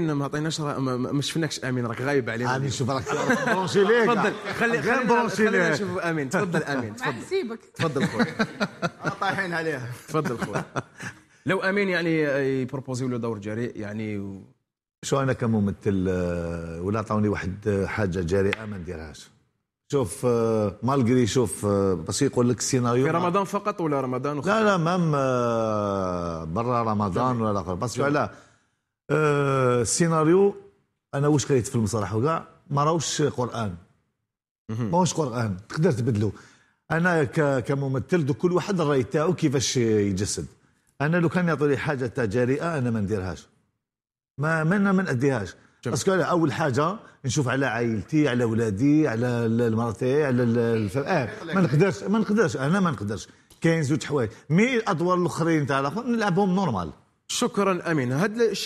احنا ما عطيناش ما شفناكش امين راك غايب علينا امين شوف راك برونشي ليك تفضل خلي خلينا برونشي ليك نشوف امين تفضل امين تفضل سيبك تفضل خويا طايحين عليها تفضل خويا لو امين يعني يبروبوزيو له دور جريء يعني و... شو انا كممثل آه، ولا عطوني واحد آه، حاجه جريئه ما نديرهاش شوف آه، مالغري شوف بس يقول لك السيناريو في رمضان فقط ولا رمضان لا لا مام برا رمضان ولا اخر بس على السيناريو انا واش قريت في المسرح وكاع ما راهوش قران ماهوش قران تقدر تبدلو انا كممثل كل واحد الراي تاعو كيفاش يجسد انا لو كان يعطوني حاجه تاع جريئه انا ما نديرهاش ما ما ما نأديهاش باسكو اول حاجه نشوف على عائلتي على ولادي على المراتي على الفرق آه ما نقدرش ما نقدرش انا ما نقدرش كاين زوج حوايج مي الادوار الاخرين تاع نلعبهم نورمال شكرا امين هذا الشيء